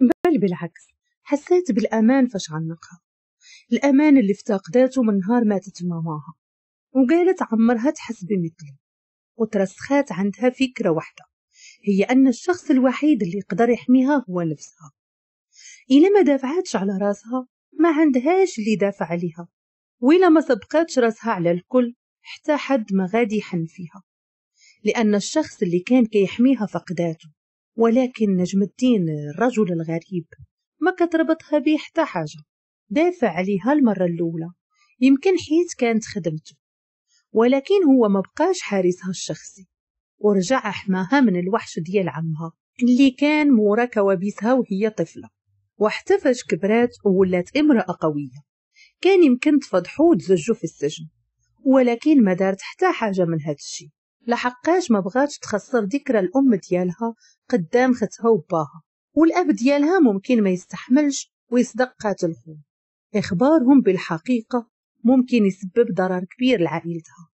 بل بالعكس حسيت بالأمان فاش عنقها الأمان اللي افتقدته من نهار ماتت ماماها وقالت عمرها تحس بمثله وترسخات عندها فكرة واحدة هي أن الشخص الوحيد اللي يقدر يحميها هو نفسها إلا ما دافعتش على راسها ما عندهاش اللي دافع عليها وإلا ما سبقتش راسها على الكل حتى حد ما غادي يحن فيها لأن الشخص اللي كان كيحميها فقداته ولكن نجم الدين الرجل الغريب ما كتربطها بيه حتى حاجة دافع عليها المرة الأولى يمكن حيت كانت خدمته ولكن هو ما بقاش حارسها الشخصي ورجع أحماها من الوحش ديال عمها اللي كان مورا كوابيسها وهي طفلة واحتفش فاش كبرات وولات امرأة قوية كان يمكن تفضحو وتزجو في السجن ولكن ما دارت حتى حاجة من هاد الشي لحقاش ما بغاتش تخسر ذكرى الأم ديالها قدام ختها وباها والأب ديالها ممكن ما يستحملش ويصدق قاتل إخبارهم بالحقيقة ممكن يسبب ضرر كبير لعائلتها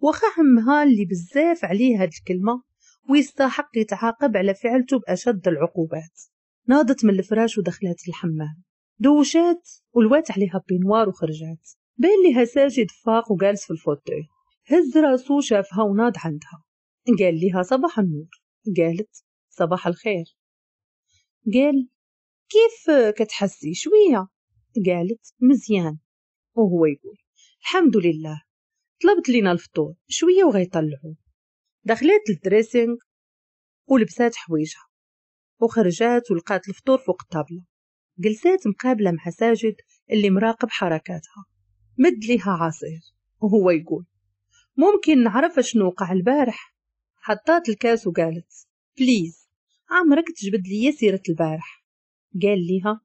واخا عمها اللي بزاف عليه هاد الكلمة ويستحق يتعاقب على فعلته بأشد العقوبات ناضت من الفراش ودخلت الحمام دوشات ولوات عليها بينوار وخرجات بان ليها ساجد فاق وجالس في الفوتيه هز راسه شافها وناد عندها قال لها صباح النور قالت صباح الخير قال كيف كتحسي شوية قالت مزيان وهو يقول الحمد لله طلبت لينا الفطور شوية وغيطلعوا دخلت للدريسينغ ولبسات حويجها وخرجات ولقات الفطور فوق الطابلة جلسات مقابلة مع ساجد اللي مراقب حركاتها مد ليها عصير وهو يقول ممكن نعرف شنو وقع البارح حطات الكاس وقالت بليز عمرك تجبد ليا سيرة البارح قال ليها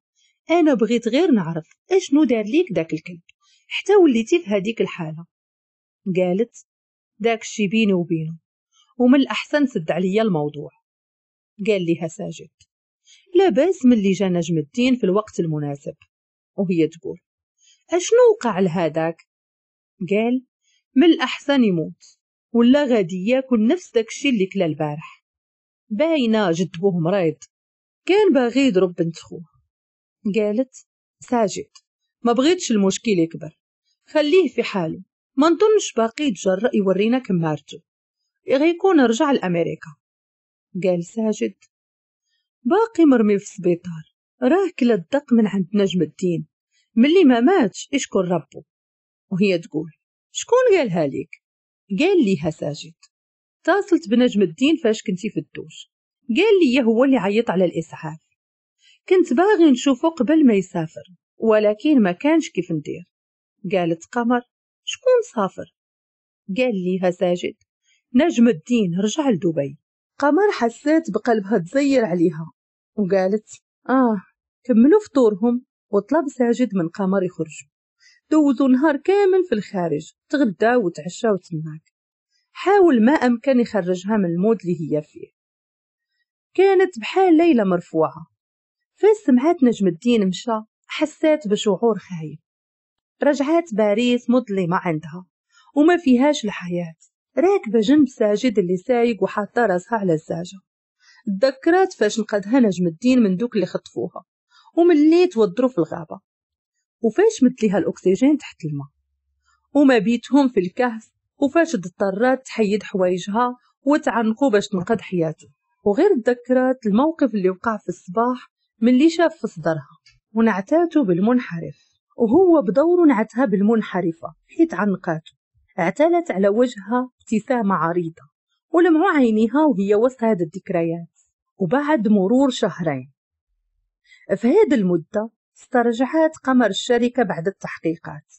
أنا بغيت غير نعرف اشنو دار ليك داك الكلب حتى وليتي في هذيك الحالة قالت داك الشي بيني وبينه ومن الأحسن سد عليا الموضوع قال ليها ساجد لا باس من اللي جا نجم الدين في الوقت المناسب وهي تقول اشنو وقع لهذاك قال من الأحسن يموت ولا غادي ياكل نفس داكشي اللي كلا البارح باينه جد بوه مريض كان باغي يضرب بنت خوه قالت ساجد ما بغيتش المشكل يكبر خليه في حاله ما نظنش باقي يتجرأ يورينا كمارته غيكون رجع لأمريكا قال ساجد باقي مرمي في السبيطار راه كلا الدق من عند نجم الدين ملي ما ماتش يشكر ربه وهي تقول شكون قالها ليك قال ليها ساجد اتصلت بنجم الدين فاش كنتي في الدوش قال لي هو اللي عيط على الاسعاف كنت باغي نشوفه قبل ما يسافر ولكن ما كانش كيف ندير قالت قمر شكون سافر قال ليها ساجد نجم الدين رجع لدبي قمر حسات بقلبها تزير عليها وقالت آه كملوا فطورهم وطلب ساجد من قمر يخرجوا دوزوا نهار كامل في الخارج تغدى وتعشى وتماك حاول ما أمكن يخرجها من المود اللي هي فيه كانت بحال ليلة مرفوعة فاس سمعات نجم الدين مشى حسات بشعور خايب رجعات باريس مظلمة عندها وما فيهاش الحياة راكبة جنب ساجد اللي سايق وحاطة راسها على الزاجة تذكرات فاش نقدها نجم الدين من دوك اللي خطفوها ومن توضرو في الغابة وفاش مدلي هالأكسجين تحت الماء وما بيتهم في الكهف وفاش اضطرات تحيد حوايجها وتعنقو باش تنقد حياته وغير تذكرات الموقف اللي وقع في الصباح من اللي شاف في صدرها ونعتاته بالمنحرف وهو بدور نعتها بالمنحرفة حيت عنقاته اعتلت على وجهها ابتسامة عريضة ولمعوا عينيها وهي وسط هاد الذكريات وبعد مرور شهرين في هاد المدة استرجعت قمر الشركة بعد التحقيقات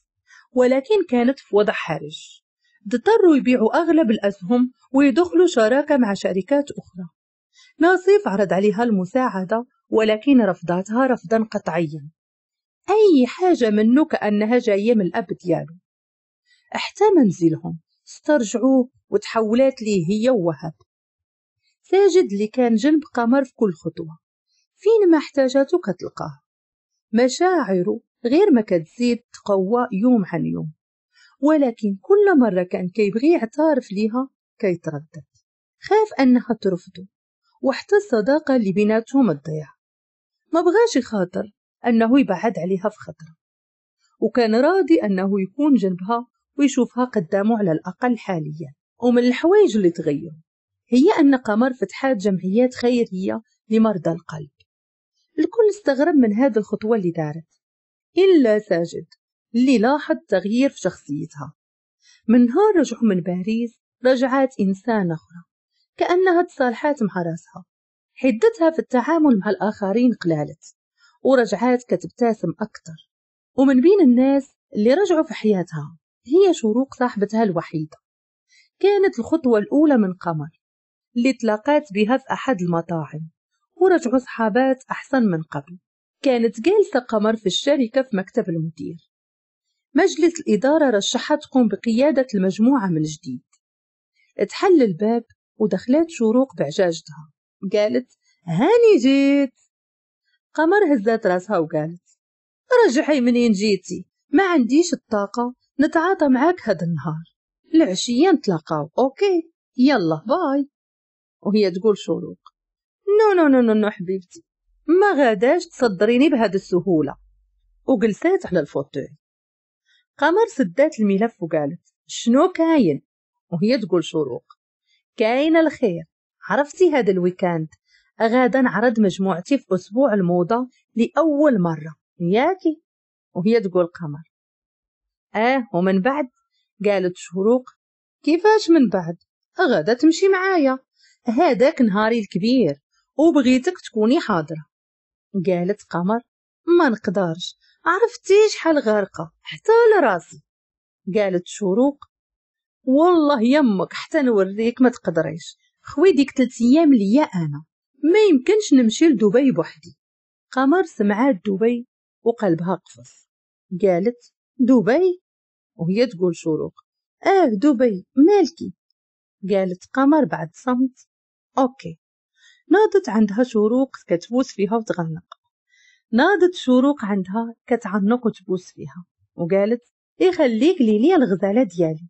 ولكن كانت في وضع حرج اضطروا يبيعوا أغلب الأسهم ويدخلوا شراكة مع شركات أخرى ناصف عرض عليها المساعدة ولكن رفضتها رفضا قطعيا أي حاجة منه كأنها جاية من الأب ديالو احتى منزلهم استرجعوه وتحولات ليه هي ووهب ساجد اللي كان جنب قمر في كل خطوة فين ما احتاجته كتلقاه مشاعره غير ما كانت تقوى يوم عن يوم ولكن كل مرة كان كيبغي يعترف ليها كيتردد خاف أنها ترفضه وحتى الصداقة اللي بيناتهم تضيع ما بغاش يخاطر أنه يبعد عليها في خطرة وكان راضي أنه يكون جنبها ويشوفها قدامه على الأقل حاليا ومن الحوايج اللي تغير هي أن قمر فتحات جمعيات خيرية لمرضى القلب الكل استغرب من هذه الخطوة اللي دارت إلا ساجد اللي لاحظ تغيير في شخصيتها من نهار رجعوا من باريس رجعت إنسان أخرى كأنها تصالحات مع راسها حدتها في التعامل مع الآخرين قلالت ورجعت كتبتسم أكتر ومن بين الناس اللي رجعوا في حياتها هي شروق صاحبتها الوحيدة كانت الخطوة الأولى من قمر اللي تلاقات بها في أحد المطاعم ورجعوا صحابات أحسن من قبل كانت جالسة قمر في الشركة في مكتب المدير مجلس الإدارة رشحها تقوم بقيادة المجموعة من جديد اتحل الباب ودخلت شروق بعجاجتها قالت هاني جيت قمر هزت راسها وقالت رجعي منين جيتي ما عنديش الطاقة نتعاطى معاك هاد النهار العشية نتلاقاو أوكي يلا باي وهي تقول شروق نو نو نو نو حبيبتي ما غاداش تصدريني بهاد السهولة وجلسات على الفوتوي قمر سدات الملف وقالت شنو كاين وهي تقول شروق كاين الخير عرفتي هذا الويكاند غادا نعرض مجموعتي في أسبوع الموضة لأول مرة ياكي وهي تقول قمر آه ومن بعد قالت شروق كيفاش من بعد غادا تمشي معايا هذاك نهاري الكبير وبغيتك تكوني حاضرة قالت قمر ما نقدرش عرفتي شحال غارقة حتى لراسي قالت شروق والله يمك حتى نوريك ما تقدريش خوي ديك ثلاث ايام ليا انا ما يمكنش نمشي لدبي بوحدي قمر سمعات دبي وقلبها قفص قالت دبي وهي تقول شروق اه دبي مالكي قالت قمر بعد صمت اوكي ناضت عندها شروق كتبوس فيها وتغنق ناضت شروق عندها كتعنق وتبوس فيها وقالت يخليك إيه ليليا الغزالة ديالي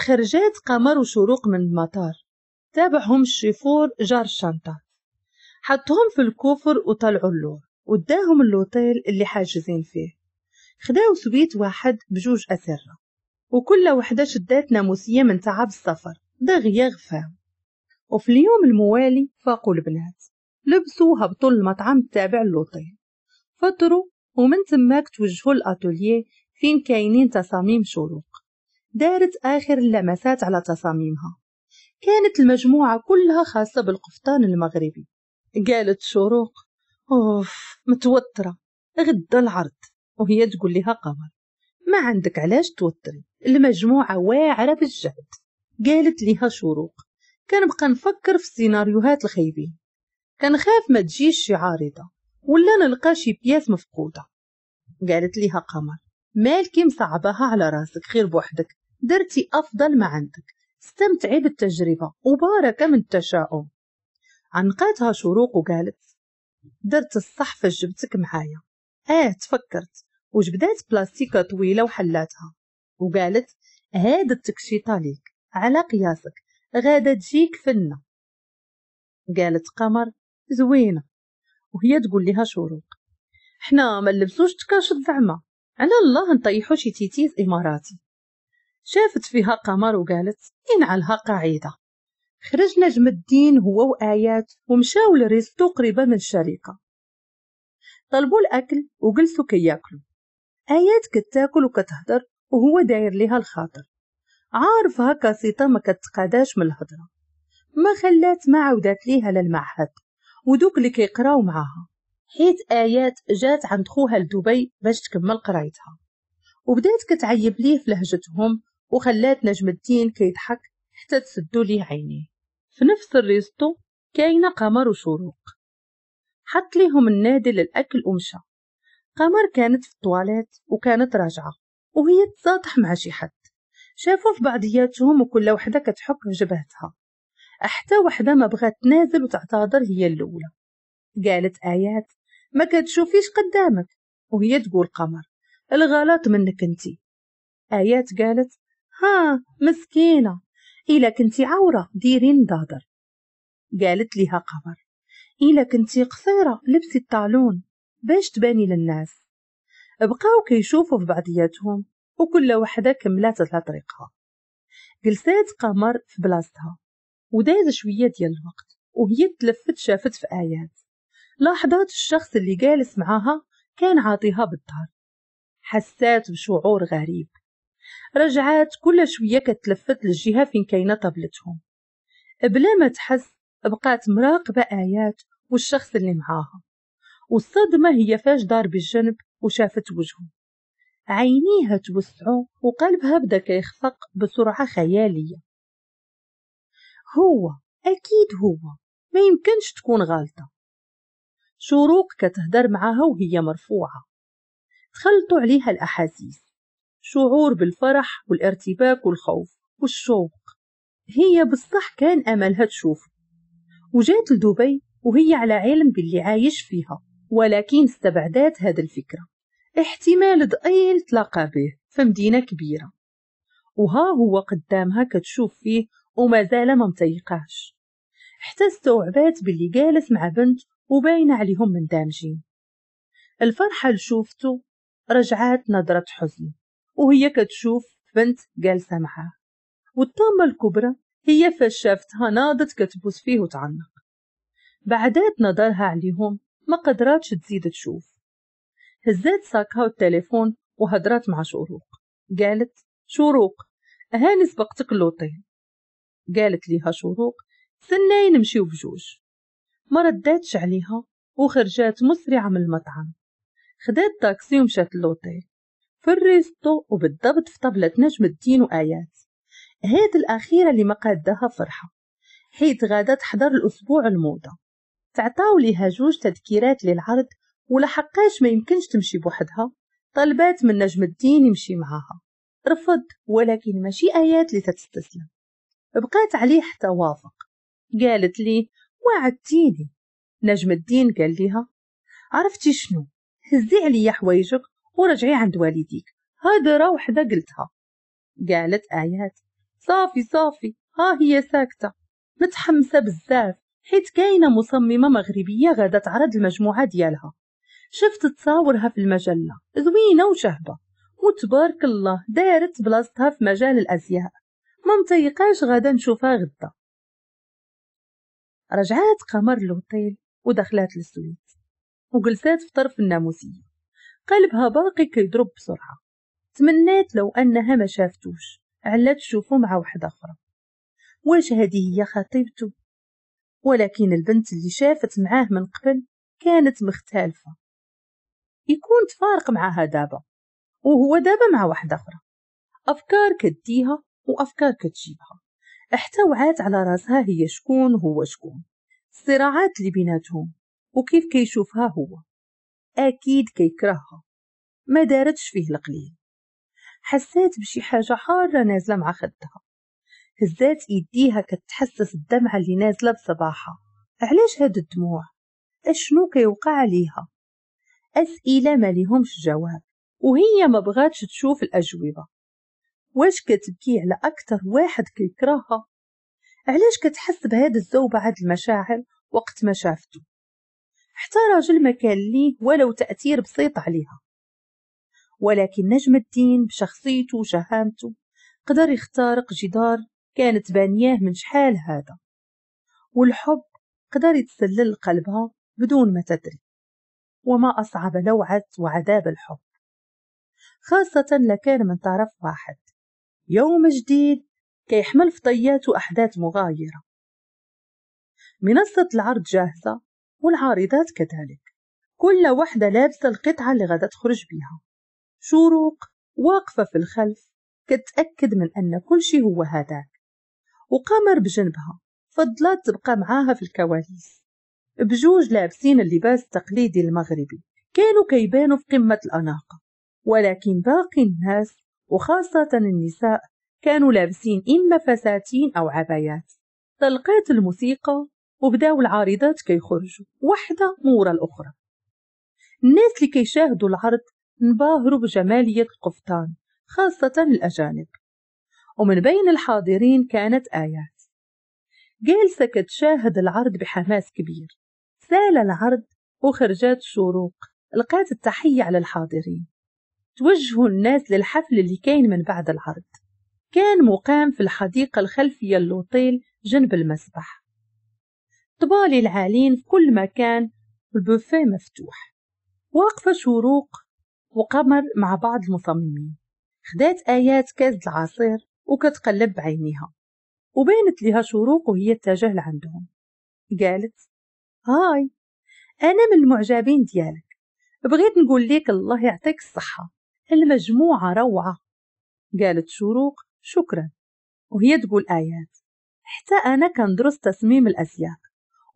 خرجات قمر وشروق من المطار تابعهم الشيفور جار الشنطة حطهم في الكوفر وطلعوا اللور وداهم اللوطيل اللي حاجزين فيه خداو سويت واحد بجوج أسرة وكل وحدة شدات ناموسية من تعب السفر دغيا غفاو وفي اليوم الموالي فاقوا البنات لبسوا هبطوا المطعم التابع للوطيل فطروا ومن تماك توجهوا الأتوليه فين كاينين تصاميم شروق دارت آخر اللمسات على تصاميمها كانت المجموعة كلها خاصة بالقفطان المغربي قالت شروق أوف متوترة غدا العرض وهي تقول لها قمر ما عندك علاش توتري المجموعة واعرة بالجهد قالت لها شروق كنبقى نفكر في السيناريوهات الخايبين كنخاف ما تجيش شي عارضة ولا نلقى شي بياس مفقودة قالت ليها قمر مالكي مصعباها على راسك غير بوحدك درتي أفضل ما عندك استمتعي بالتجربة وبارك من التشاؤم عنقاتها شروق وقالت درت الصح فجبتك معايا اه تفكرت وجبدات بلاستيكة طويلة وحلاتها وقالت هاد التكشيطة ليك على قياسك غادا تجيك فنة قالت قمر زوينة وهي تقول لها شروق حنا ما لبسوش تكاشط زعما على الله نطيحو شي تيتيز اماراتي شافت فيها قمر وقالت ينعلها قاعدة خرج نجم الدين هو وآيات ومشاو لريستو قريبة من الشركة طلبوا الأكل وجلسوا كياكلوا آيات كتاكل وكتهدر وهو داير لها الخاطر عارفة هكا سيطة ما كتقاداش من الهضرة ما خلات ما عودات ليها للمعهد ودوك اللي كيقراو معاها حيت آيات جات عند خوها لدبي باش تكمل قرايتها وبدات كتعيب ليه في لهجتهم وخلات نجم الدين كيضحك حتى تسدو ليه عينيه في نفس الريستو كاينة قمر وشروق حط ليهم النادي للأكل ومشى قمر كانت في الطواليت وكانت راجعة وهي تصاطح مع شي حد شافوا في بعضياتهم وكل وحدة كتحك في جبهتها حتى وحدة ما بغات تنازل وتعتذر هي الأولى قالت آيات ما كتشوفيش قدامك وهي تقول قمر الغلط منك انتي آيات قالت ها مسكينة إلا كنتي عورة ديري نضادر قالت لها قمر إلا كنتي قصيرة لبسي الطالون باش تباني للناس بقاو كيشوفوا في بعضياتهم وكل وحدة كملات على طريقها جلسات قمر في بلاصتها وداز شوية ديال الوقت وهي تلفت شافت في آيات لاحظات الشخص اللي جالس معاها كان عاطيها بالظهر حسات بشعور غريب رجعات كل شوية كتلفت للجهة فين كاينة طبلتهم بلا ما تحس بقات مراقبة آيات والشخص اللي معاها والصدمة هي فاش دار بالجنب وشافت وجهه عينيها توسعوا وقلبها بدا كيخفق بسرعة خيالية هو أكيد هو ما يمكنش تكون غالطة شروق كتهدر معاها وهي مرفوعة تخلطوا عليها الأحاسيس شعور بالفرح والارتباك والخوف والشوق هي بصح كان أملها تشوفه وجات لدبي وهي على علم باللي عايش فيها ولكن استبعدات هذه الفكرة احتمال ضئيل تلاقى به مدينة كبيرة وها هو قدامها كتشوف فيه ومازال ما متيقاش حتى استوعبات باللي جالس مع بنت وباين عليهم مندمجين الفرحة اللي شوفته رجعات نظرة حزن وهي كتشوف بنت جالسة معاه والطامة الكبرى هي فاش شافتها ناضت كتبوس فيه وتعنق بعدات نظرها عليهم ما قدراتش تزيد تشوف هزات ساكها التليفون وهدرات مع شروق قالت شروق هاني سبقتك اللوطين قالت ليها شروق سناي نمشيو بجوج ما رداتش عليها وخرجات مسرعة من المطعم خدات تاكسي ومشات للوطيل في الريستو وبالضبط في طبلة نجم الدين وآيات هاد الأخيرة اللي ما قادها فرحة حيت غادا تحضر الأسبوع الموضة تعطاو ليها جوج تذكيرات للعرض ولحقاش ما يمكنش تمشي بوحدها طلبات من نجم الدين يمشي معاها رفض ولكن ماشي آيات لتتستسلم بقات عليه حتى وافق قالت لي وعدتيني نجم الدين قال ليها عرفتي شنو هزي عليا حوايجك ورجعي عند والديك هذا راه وحده قلتها قالت آيات صافي صافي ها هي ساكتة متحمسة بزاف حيت كاينة مصممة مغربية غادا تعرض المجموعة ديالها شفت تصاورها في المجلة زوينة وشهبة وتبارك الله دارت بلاصتها في مجال الأزياء ما متيقاش غدا نشوفها غدا رجعات قمر لوطيل ودخلات للسويت وجلسات في طرف الناموسية قلبها باقي كيضرب بسرعة تمنيت لو أنها ما شافتوش علا تشوفو مع واحدة أخرى واش هذه هي خطيبته ولكن البنت اللي شافت معاه من قبل كانت مختلفة يكون تفارق معها دابا وهو دابا مع واحدة أخرى أفكار كديها وأفكار كتجيبها حتى وعات على راسها هي شكون هو شكون الصراعات اللي بيناتهم وكيف كيشوفها هو أكيد كيكرهها ما دارتش فيه القليل حسات بشي حاجة حارة نازلة مع خدها هزات إيديها كتحسس الدمعة اللي نازلة بصباحها علاش هاد الدموع أشنو كيوقع عليها أسئلة ما لهمش جواب وهي ما بغاتش تشوف الأجوبة واش كتبكي على أكثر واحد كيكرهها علاش كتحس بهذا الذوب هاد المشاعر وقت ما شافته حتى راجل ما كان ليه ولو تأثير بسيط عليها ولكن نجم الدين بشخصيته وشهامته قدر يخترق جدار كانت بانياه من شحال هذا والحب قدر يتسلل قلبها بدون ما تدري وما أصعب لوعة وعذاب الحب خاصة لكان من طرف واحد يوم جديد كيحمل في طياته أحداث مغايرة منصة العرض جاهزة والعارضات كذلك كل واحدة لابسة القطعة اللي غدا تخرج بيها شروق واقفة في الخلف كتأكد من أن كل شيء هو هذاك وقمر بجنبها فضلات تبقى معاها في الكواليس بجوج لابسين اللباس التقليدي المغربي كانوا كيبانوا في قمة الأناقة ولكن باقي الناس وخاصة النساء كانوا لابسين إما فساتين أو عبايات طلقات الموسيقى وبداو العارضات كيخرجوا واحدة مورا الأخرى الناس اللي كيشاهدوا العرض انباهروا بجمالية القفطان خاصة الأجانب ومن بين الحاضرين كانت آيات جالسة كتشاهد العرض بحماس كبير سال العرض وخرجات شروق لقات التحية على الحاضرين توجهوا الناس للحفل اللي كاين من بعد العرض كان مقام في الحديقة الخلفية اللوطيل جنب المسبح طبالي العالين في كل مكان البوفيه مفتوح واقفة شروق وقمر مع بعض المصممين خدات آيات كاس العصير وكتقلب بعينيها وبانت لها شروق وهي تجاه لعندهم قالت هاي أنا من المعجبين ديالك بغيت نقول لك الله يعطيك الصحة المجموعة روعة قالت شروق شكرا وهي تقول آيات حتى أنا كندرس تصميم الأسياق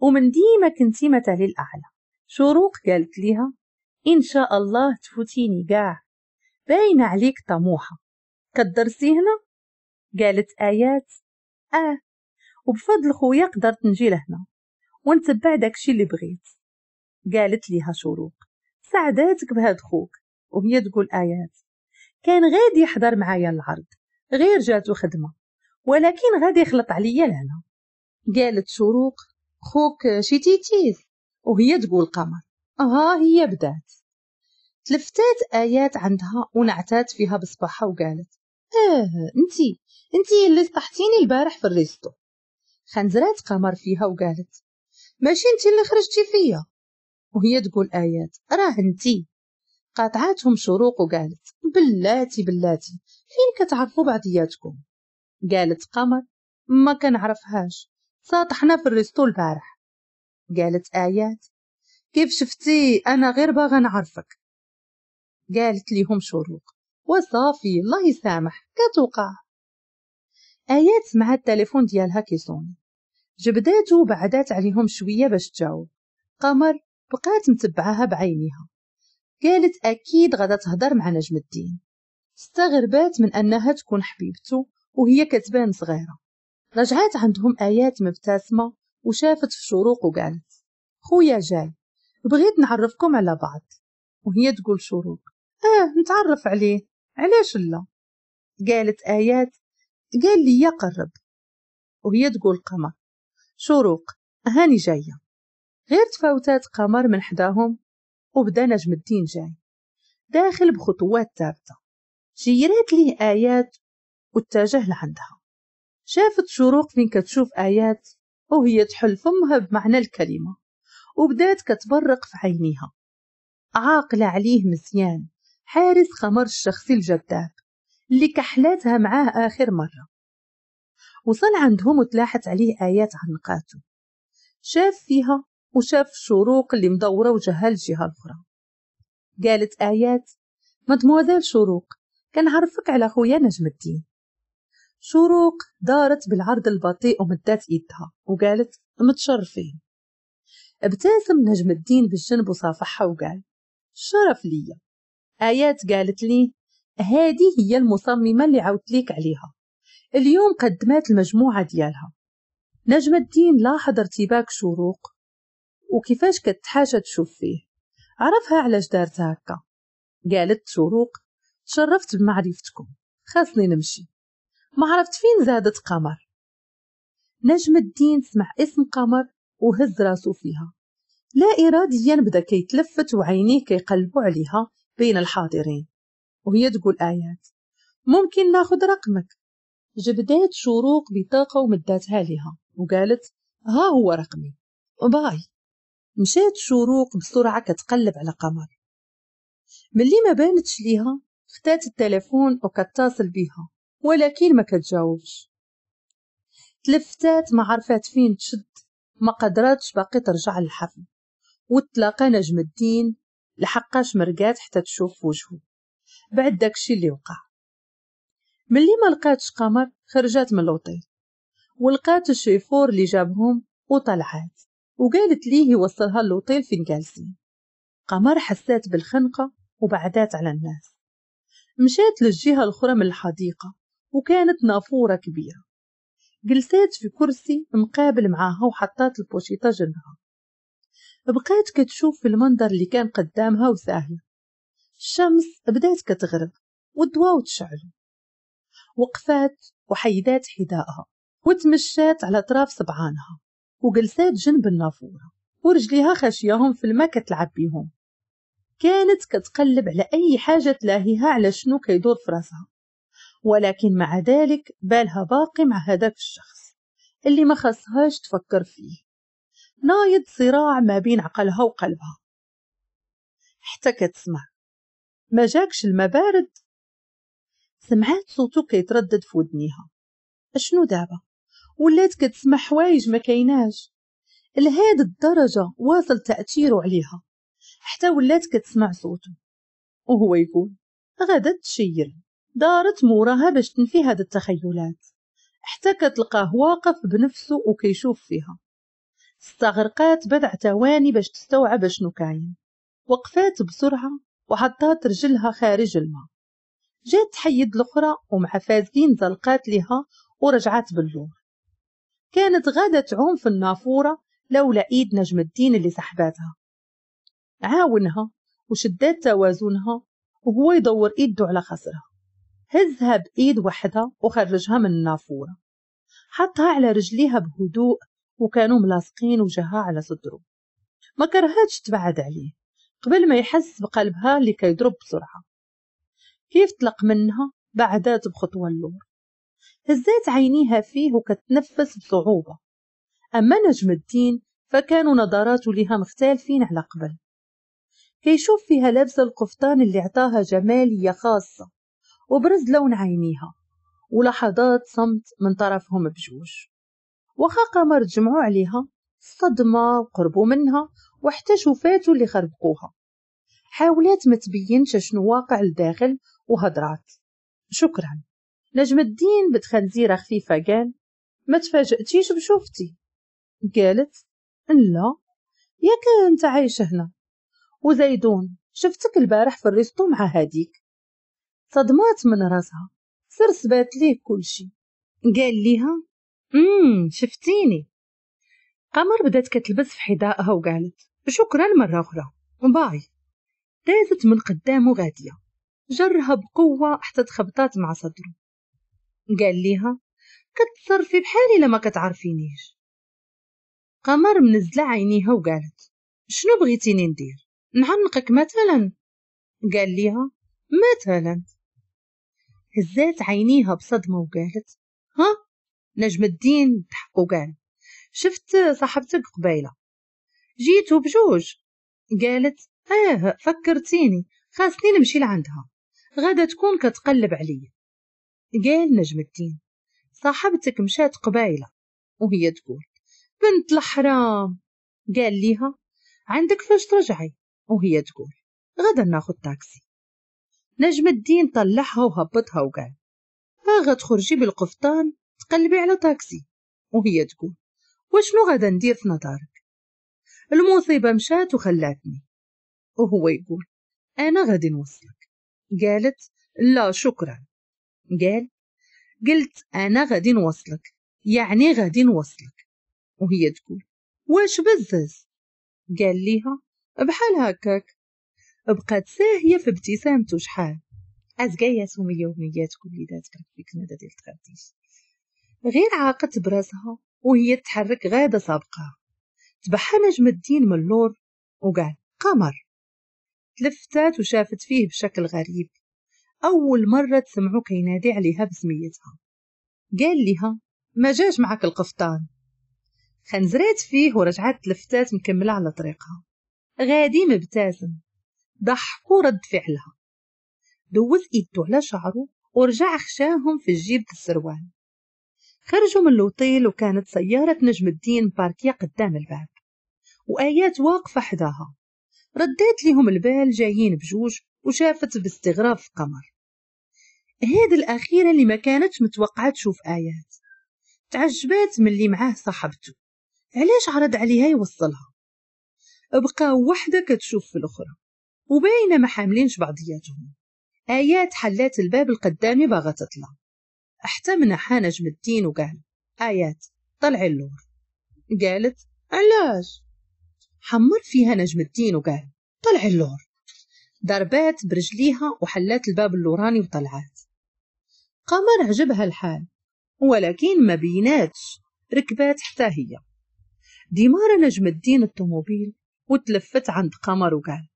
ومن ديما كنتي مثالي الأعلى شروق قالت ليها إن شاء الله تفوتيني كاع باينة عليك طموحة كدرسي هنا؟ قالت آيات آه وبفضل خويا قدرت نجي لهنا ونتبع داكشي اللي بغيت قالت ليها شروق سعداتك بهاد خوك وهي تقول آيات كان غادي يحضر معايا العرض غير جاتو خدمة ولكن غادي يخلط عليا لهنا قالت شروق خوك شتيتيز تيتيز وهي تقول قمر ها هي بدات تلفتات آيات عندها ونعتات فيها بصباحها وقالت اه انتي انتي اللي صحتيني البارح في الريستو خنزرات قمر فيها وقالت ماشي انت اللي خرجتي فيا وهي تقول ايات راه انت قاطعاتهم شروق وقالت بلاتي بلاتي فين كتعرفوا بعضياتكم قالت قمر ما كنعرفهاش ساطحنا في الريستو البارح قالت ايات كيف شفتي انا غير باغا نعرفك قالت ليهم شروق وصافي الله يسامح كتوقع ايات سمعت التليفون ديالها كيصوني جبداتو بعدات عليهم شوية باش تجاوب قمر بقات متبعاها بعينيها قالت أكيد غدا تهضر مع نجم الدين استغربات من أنها تكون حبيبته وهي كتبان صغيرة رجعات عندهم آيات مبتسمة وشافت في شروق وقالت خويا جاي بغيت نعرفكم على بعض وهي تقول شروق اه نتعرف عليه علاش لا قالت آيات قال لي قرب وهي تقول قمر شروق هاني جاية غير تفاوتات قمر من حداهم وبدا نجم الدين جاي داخل بخطوات ثابتة جيرات ليه آيات واتجه لعندها شافت شروق فين كتشوف آيات وهي تحل فمها بمعنى الكلمة وبدات كتبرق في عينيها عاقلة عليه مزيان حارس قمر الشخصي الجذاب اللي كحلاتها معاه آخر مرة وصل عندهم وتلاحت عليه آيات عنقاته شاف فيها وشاف شروق اللي مدورة وجهها الجهة الأخرى قالت آيات مدموذيل شروق كنعرفك على خويا نجم الدين شروق دارت بالعرض البطيء ومدات إيدها وقالت متشرفين ابتسم نجم الدين بالجنب وصافحها وقال شرف ليا آيات قالت لي هذه هي المصممة اللي عودت ليك عليها اليوم قدمت المجموعة ديالها نجم الدين لاحظ ارتباك شروق وكيفاش كتحاشى تشوف فيه عرفها علاش دارت هكا قالت شروق تشرفت بمعرفتكم خاصني نمشي ما عرفت فين زادت قمر نجم الدين سمع اسم قمر وهز راسو فيها لا إراديا بدا كيتلفت وعينيه كيقلبوا عليها بين الحاضرين وهي تقول آيات ممكن ناخد رقمك جبدات شروق بطاقة ومداتها لها وقالت ها هو رقمي باي مشات شروق بسرعة كتقلب على قمر ملي ما بانتش ليها خدات التلفون وكتصل بيها ولكن ما كتجاوبش تلفتات ما عرفات فين تشد ما قدراتش باقي ترجع للحفل وتلاقى نجم الدين لحقاش مرقات حتى تشوف وجهه بعد داكشي اللي وقع ملي ما لقاتش قمر خرجات من الوطيل ولقات الشيفور اللي جابهم وطلعت وقالت ليه يوصلها للأوطيل فين جالسين قمر حسات بالخنقة وبعدات على الناس مشات للجهة الأخرى من الحديقة وكانت نافورة كبيرة جلسات في كرسي مقابل معاها وحطات البوشيطة جنبها بقيت كتشوف في المنظر اللي كان قدامها وساهلة الشمس بدات كتغرب والضواو تشعلو وقفات وحيدات حذائها وتمشات على أطراف صبعانها وجلسات جنب النافورة ورجليها خشياهم في الماء كتلعب بيهم كانت كتقلب على أي حاجة تلاهيها على شنو كيدور في راسها ولكن مع ذلك بالها باقي مع هذاك الشخص اللي ما خصهاش تفكر فيه نايض صراع ما بين عقلها وقلبها حتى كتسمع ما جاكش المبارد بارد سمعات صوتو كيتردد في ودنيها اشنو دابا ولات كتسمع حوايج ما كيناش لهاد الدرجة واصل تأثيره عليها حتى ولات كتسمع صوته وهو يقول غدا تشير دارت موراها باش تنفي هاد التخيلات حتى كتلقاه واقف بنفسه وكيشوف فيها استغرقات بضع ثواني باش تستوعب شنو كاين وقفات بسرعة وحطات رجلها خارج الماء جات تحيد الأخرى ومع فازلين زلقات لها ورجعت باللور كانت غادة تعوم في النافورة لولا إيد نجم الدين اللي سحباتها عاونها وشدات توازنها وهو يدور إيده على خصرها هزها بإيد وحدها وخرجها من النافورة حطها على رجليها بهدوء وكانوا ملاصقين وجهها على صدره ما كرهتش تبعد عليه قبل ما يحس بقلبها اللي كيضرب بسرعة كيف طلق منها بعدات بخطوة اللور هزات عينيها فيه وكتنفس بصعوبة أما نجم الدين فكانوا نظراته لها مختلفين على قبل كيشوف فيها لابسة القفطان اللي عطاها جمالية خاصة وبرز لون عينيها ولحظات صمت من طرفهم بجوج وخا قمر جمعوا عليها صدمة وقربوا منها وحتى شوفاتو اللي خربقوها حاولات ما تبينش شنو واقع لداخل وهضرات شكرا نجم الدين بتخنزيرة خفيفة قال ما تفاجأتيش بشوفتي قالت لا ياك انت عايش هنا وزيدون شفتك البارح في الريستو مع هاديك صدمات من راسها سبات ليه كل شي قال ليها امم شفتيني قمر بدات كتلبس في حذائها وقالت شكرا مرة أخرى باي دازت من قدامه غادية جرها بقوة حتى تخبطات مع صدره قال ليها كتصرفي بحالي لما كتعرفينيش قمر منزلة عينيها وقالت شنو بغيتيني ندير نعنقك مثلا قال ليها مثلا هزات عينيها بصدمة وقالت ها نجم الدين ضحك وقال شفت صاحبتك قبيلة جيتو بجوج قالت اه فكرتيني خاصني نمشي لعندها غادا تكون كتقلب عليا قال نجم الدين صاحبتك مشات قبايلة وهي تقول بنت الحرام قال ليها عندك فاش ترجعي وهي تقول غدا ناخد تاكسي نجم الدين طلعها وهبطها وقال باغا تخرجي بالقفطان تقلبي على تاكسي وهي تقول وشنو غدا ندير في نظرك المصيبة مشات وخلاتني وهو يقول أنا غادي نوصلك قالت لا شكرا قال قلت أنا غادي نوصلك يعني غادي نوصلك وهي تقول واش بزز قال ليها بحال هكاك بقات ساهية في ابتسامته شحال أزقاياتهم تقول لي كانت في كندا ديال التغديش غير عاقت براسها وهي تحرك غادة سابقه تبحى نجم الدين من اللور وقال قمر تلفتت وشافت فيه بشكل غريب أول مرة تسمعو كينادي عليها بسميتها قال لها ما جاش معك القفطان خنزرات فيه ورجعت تلفتات مكملة على طريقها غادي مبتسم ضحكو رد فعلها دوز ايدو على شعره ورجع خشاهم في الجيب السروال خرجوا من الوطيل وكانت سيارة نجم الدين باركية قدام الباب وآيات واقفة حداها ردات لهم البال جايين بجوج وشافت باستغراب في قمر هاد الأخيرة اللي ما كانت متوقعة تشوف آيات تعجبات من اللي معاه صاحبته علاش عرض عليها يوصلها بقى وحدة كتشوف في الأخرى وباينة ما حاملينش بعضياتهم آيات حلات الباب القدامي باغا تطلع منحها نجم الدين وقال آيات طلعي اللور قالت علاش حمر فيها نجم الدين وقال طلع اللور ضربات برجليها وحلات الباب اللوراني وطلعت قمر عجبها الحال ولكن ما بيناتش ركبات حتى هي ديمارة نجم الدين الطوموبيل وتلفت عند قمر وقال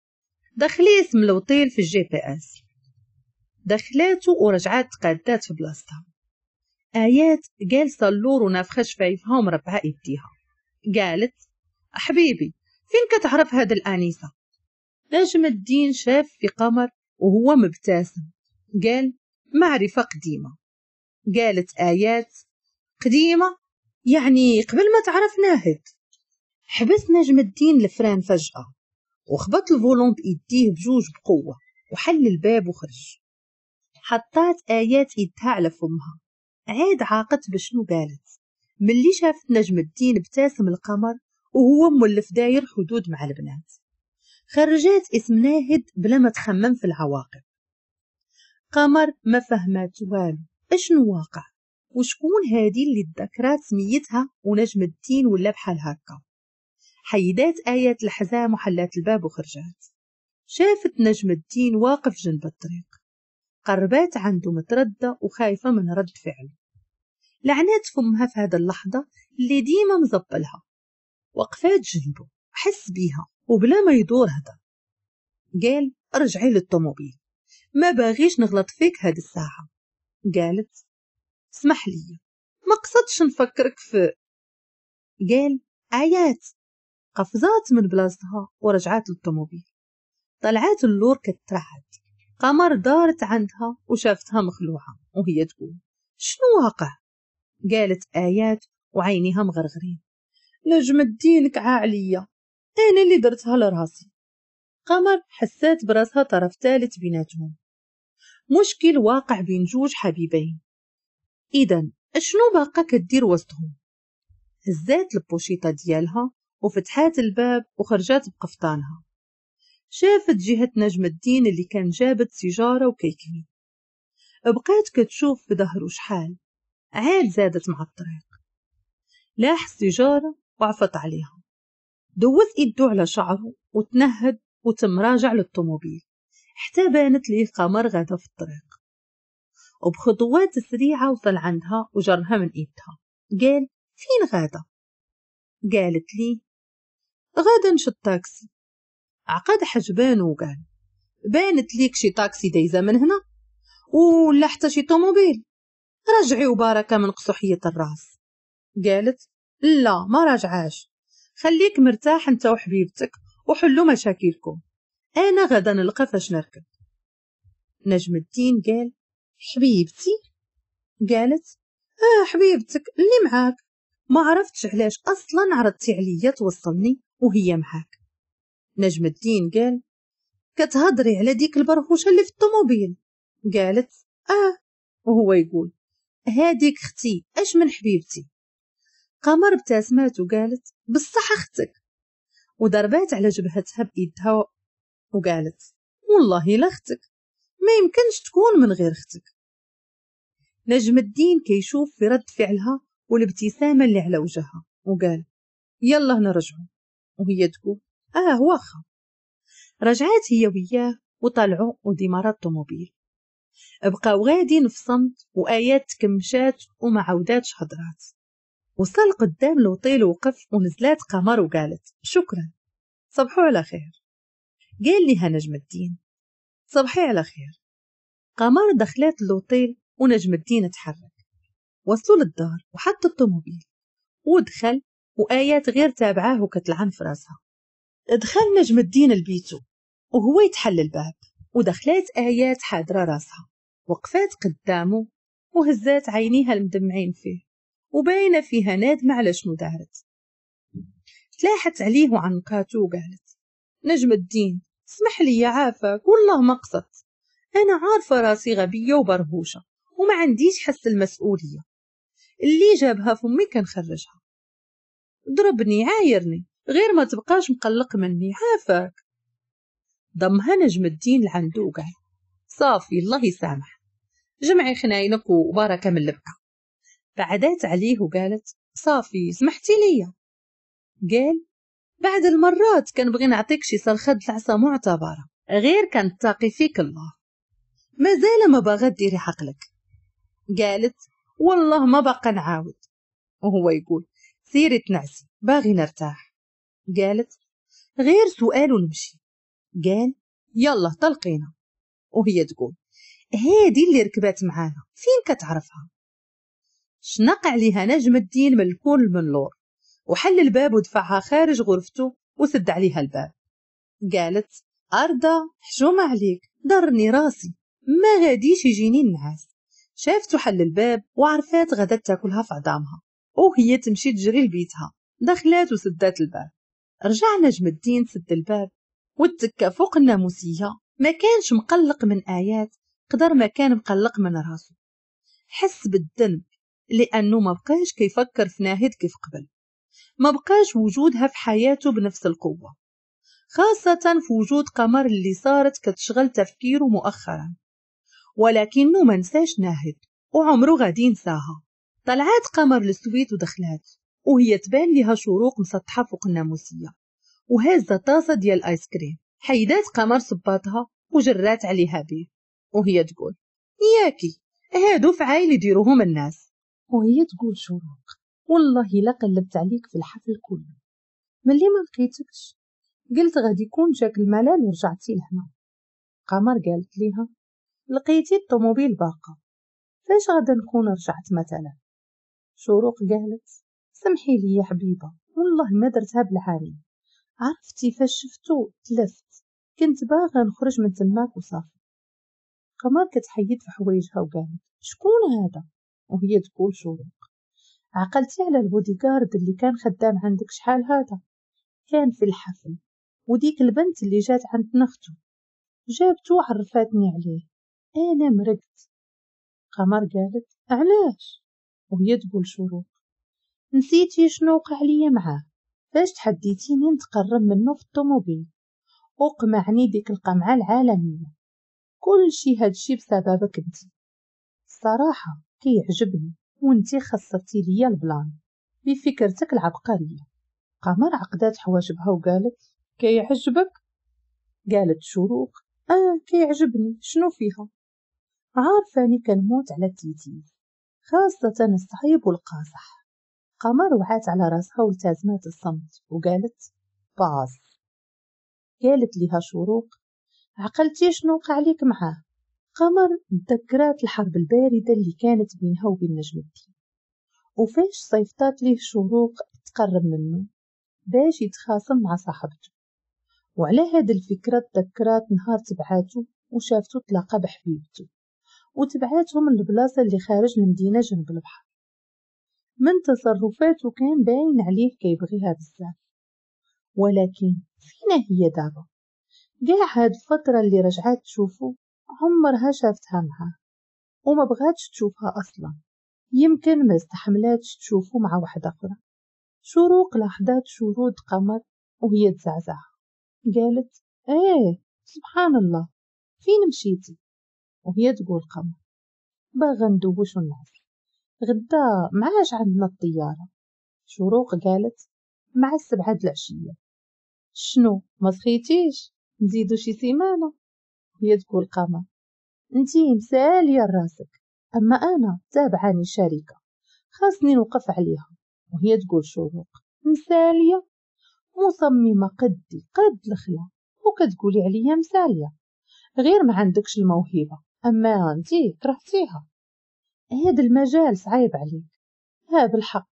دخلي اسم الوطيل في الجي بي اس دخلاته ورجعات تقادات في بلاصتها آيات جالسة اللور ونافخة شفايفها ومربعة إيديها قالت حبيبي فين كتعرف هاد الأنيسة نجم الدين شاف في قمر وهو مبتسم قال معرفة قديمة قالت آيات قديمة يعني قبل ما تعرف ناهد حبس نجم الدين الفران فجأة وخبط الفولون بإيديه بجوج بقوة وحل الباب وخرج حطات آيات إيدها على فمها عاد عاقت بشنو قالت ملي شافت نجم الدين ابتسم القمر وهو مولف داير حدود مع البنات خرجات اسم ناهد بلا ما تخمم في العواقب قمر ما فهمات والو اشنو واقع وشكون هادي اللي تذكرات سميتها ونجم الدين ولا بحال هكا حيدات آيات الحزام وحلات الباب وخرجات شافت نجم الدين واقف جنب الطريق قربات عنده متردة وخايفة من رد فعله لعنات فمها في هذا اللحظة اللي ديما مزبلها وقفات جنبه حس بيها وبلا ما يدور هدر قال ارجعي للطوموبيل ما باغيش نغلط فيك هاد الساعة قالت اسمح لي ما قصدش نفكرك في قال آيات قفزات من بلاصتها ورجعات للطوموبيل طلعات اللور كترعد قمر دارت عندها وشافتها مخلوعة وهي تقول شنو واقع قالت آيات وعينيها مغرغرين نجم الدين كعا عليا أنا اللي درتها لراسي قمر حسات براسها طرف ثالث بيناتهم مشكل واقع بين جوج حبيبين إذا أشنو باقا كدير وسطهم هزات البوشيطة ديالها وفتحات الباب وخرجات بقفطانها شافت جهة نجم الدين اللي كان جابت سيجارة وكيكلي بقات كتشوف بظهره شحال عاد زادت مع الطريق لاح السيجارة وعفت عليها دوت ايدو على شعره وتنهد وتم راجع للطوموبيل حتى بانت لي قمر غدا في الطريق وبخطوات سريعة وصل عندها وجرها من إيدها قال فين غادة؟ قالت لي غادة نشد تاكسي عقد حجبان وقال بانت ليك شي تاكسي دايزة من هنا ولا حتى شي طوموبيل رجعي وباركة من قصحية الراس قالت لا ما راجعاش خليك مرتاح انت وحبيبتك وحلوا مشاكلكم انا غدا نلقى فاش نركب نجم الدين قال حبيبتي قالت اه حبيبتك اللي معاك ما عرفتش علاش اصلا عرضتي عليا توصلني وهي معاك نجم الدين قال كتهضري على ديك البرهوشه اللي في الطوموبيل قالت اه وهو يقول هاديك اختي اش من حبيبتي قمر ابتسمت وقالت بصح أختك وضربات على جبهتها بإيدها وقالت والله لا أختك ما يمكنش تكون من غير أختك نجم الدين كيشوف في رد فعلها والابتسامة اللي على وجهها وقال يلا نرجع وهي تقول آه واخا رجعات هي وياه وطلعوا وديمارة الطوموبيل بقاو غادي في صمت وآيات تكمشات وما عاوداتش هضرات وصل قدام الوطيل ووقف ونزلات قمر وقالت شكرا صبحوا على خير قال لها نجم الدين صبحي على خير قمر دخلت الوطيل ونجم الدين تحرك وصلوا للدار وحط الطوموبيل ودخل وآيات غير تابعاه وكتلعن في راسها دخل نجم الدين لبيتو وهو يتحل الباب ودخلت آيات حاضرة راسها وقفات قدامه وهزات عينيها المدمعين فيه وباينه فيها على شنو دارت تلاحت عليه وعنقاتو وقالت نجم الدين اسمح لي عافاك والله ما قصدت انا عارفه راسي غبيه وبرهوشه وما عنديش حس المسؤوليه اللي جابها فمي كنخرجها ضربني عايرني غير ما تبقاش مقلق مني عافاك ضمها نجم الدين لعندو وقال صافي الله يسامح جمعي خناينك وباركه من البكا بعدت عليه وقالت صافي سمحتي لي قال بعد المرات كنبغي نعطيك شي صرخة العصا معتبرة غير كنتاقي فيك الله مازال ما باغا ديري حقلك قالت والله ما باقا نعاود وهو يقول سيري تنعسي باغي نرتاح قالت غير سؤال ونمشي قال يلا طلقينا وهي تقول هادي اللي ركبات معانا فين كتعرفها شنق عليها نجم الدين من الكون المنلور وحل الباب ودفعها خارج غرفته وسد عليها الباب قالت أرضى حشومة عليك ضرني راسي ما غاديش يجيني النعاس شافته حل الباب وعرفات غدا تاكلها في عظامها وهي تمشي تجري لبيتها دخلات وسدات الباب رجع نجم الدين سد الباب والتكة فوق الناموسية ما كانش مقلق من آيات قدر ما كان مقلق من راسه حس بالذنب لأنه ما بقاش كيفكر في ناهد كيف قبل ما بقاش وجودها في حياته بنفس القوة خاصة في وجود قمر اللي صارت كتشغل تفكيره مؤخرا ولكنه منساش ناهد وعمره غادي ينساها طلعت قمر للسويت ودخلات وهي تبان لها شروق مسطحة فوق الناموسية وهازة طاسة ديال الآيس كريم حيدات قمر صباتها وجرات عليها بيه وهي تقول ياكي هادو فعايل يديروهم الناس وهي تقول شروق والله لا قلبت عليك في الحفل كله ملي ما لقيتكش قلت غادي يكون جاك الملل ورجعتي لهنا قمر قالت ليها لقيتي الطوموبيل باقة فاش غادا نكون رجعت مثلا شروق قالت سمحي لي يا حبيبة والله ما درتها بالعاني عرفتي فاش شفتو تلفت كنت باغا نخرج من تماك وصافي قمر كتحيد في حوايجها وقالت شكون هذا وهي تقول شروق عقلتي على البوديغارد اللي كان خدام عندك شحال هذا كان في الحفل وديك البنت اللي جات عند نختو جابتو وعرفاتني عليه انا مرقت قمر قالت علاش وهي تقول شروق نسيتي شنو وقع ليا معاه فاش تحديتيني نتقرب منه في الطوموبيل وقمعني ديك القمعة العالمية كل شي هادشي بسببك انت الصراحة كيعجبني وانتي خصصتي ليا البلان بفكرتك العبقرية قمر عقدات حواجبها وقالت كيعجبك قالت شروق اه كيعجبني شنو فيها عارفاني كنموت على تيتي خاصة الصعيب والقاصح قمر وعات على راسها والتازمات الصمت وقالت باص قالت لها شروق عقلتي شنو وقع عليك معاه قمر تذكرات الحرب الباردة اللي كانت بينها وبين نجم الدين وفاش صيفطات ليه شروق تقرب منه باش يتخاصم مع صاحبته وعلى هاد الفكرة تذكرات نهار تبعاتو وشافته تلاقى بحبيبته وتبعاتهم البلاصة اللي خارج المدينة جنب البحر من تصرفاته كان باين عليه كيبغيها بزاف ولكن فينا هي دابا قاع هاد الفترة اللي رجعات تشوفو عمرها شافت همها وما بغاتش تشوفها أصلا يمكن ما استحملاتش تشوفه مع واحدة أخرى شروق لحظات شرود قمر وهي تزعزع قالت ايه سبحان الله فين مشيتي وهي تقول قمر باغا ندوش ونعس غدا معاش عندنا الطيارة شروق قالت مع السبعة العشية شنو ما سخيتيش نزيدو شي سيمانة هي تقول قمر انتي مثالية لراسك أما أنا تابعاني شركة خاصني نوقف عليها وهي تقول شروق مثالية مصممة قدي قد الخلا وكتقولي عليا مثالية غير ما عندكش الموهبة أما أنتي كرهتيها هاد المجال صعيب عليك ها بالحق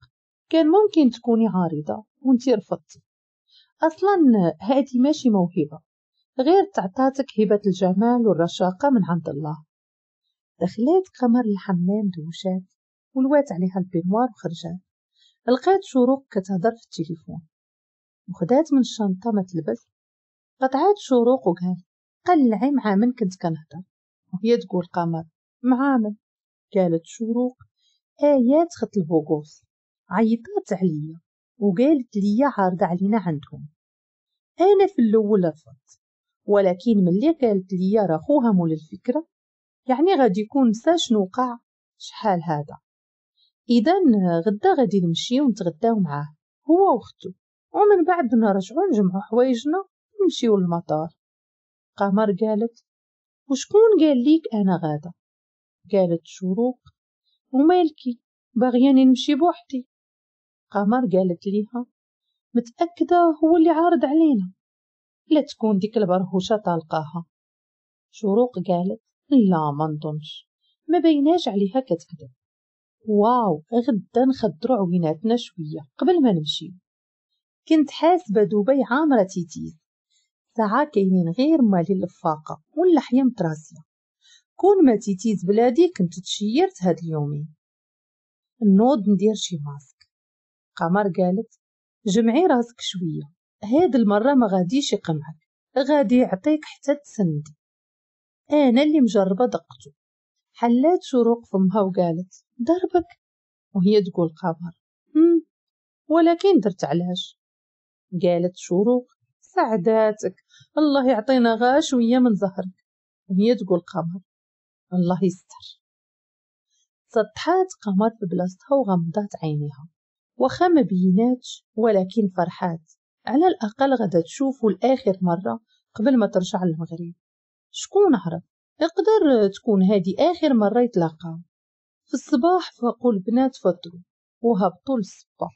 كان ممكن تكوني عارضة وانتي رفضتي أصلا هادي ماشي موهبة غير تعطاتك هبة الجمال والرشاقة من عند الله دخلت قمر الحمام دوشات ولوات عليها البينوار وخرجات لقات شروق كتهضر في التليفون وخدات من الشنطة ما تلبس قطعات شروق وقال قلعي مع من كنت كنهضر وهي تقول قمر مع من قالت شروق آيات آه، خط البوغوس عيطات عليا وقالت لي عارضة علينا عندهم أنا في الأول رفضت ولكن ملي قالت ليا راه خوها مول الفكره يعني غادي يكون نسى شنو وقع شحال هذا اذا غدا غادي نمشيو نتغداو معاه هو واختو ومن بعد نرجعو نجمعو حوايجنا ونمشيو للمطار قمر قالت وشكون قال ليك انا غادا قالت شروق ومالكي باغياني نمشي بوحدي قمر قالت ليها متأكدة هو اللي عارض علينا لا تكون ديك البرهوشة طالقاها شروق قالت لا ما نظنش ما بيناش عليها كتكذب واو غدا نخدرو عويناتنا شوية قبل ما نمشي كنت حاسبة دبي عامرة تيتيز ساعة كاينين غير مالي اللفاقة واللحية متراسية كون ما تيتيز بلادي كنت تشيرت هاد اليومين نوض ندير شي ماسك قمر قالت جمعي راسك شوية هاد المرة ما غاديش يقمعك غادي يعطيك حتى تسندي أنا اللي مجربة دقته حلات شروق فمها وقالت ضربك وهي تقول قمر ولكن درت علاش قالت شروق سعداتك الله يعطينا غا شوية من زهرك وهي تقول قمر الله يستر سطحات قمر في بلاصتها وغمضات عينيها وخا ما بيناتش ولكن فرحات على الأقل غدا تشوفوا لآخر مرة قبل ما ترجع للمغرب شكون عرف يقدر تكون هذه آخر مرة يتلاقاو في الصباح فقوا البنات فطروا وهبطوا للصباح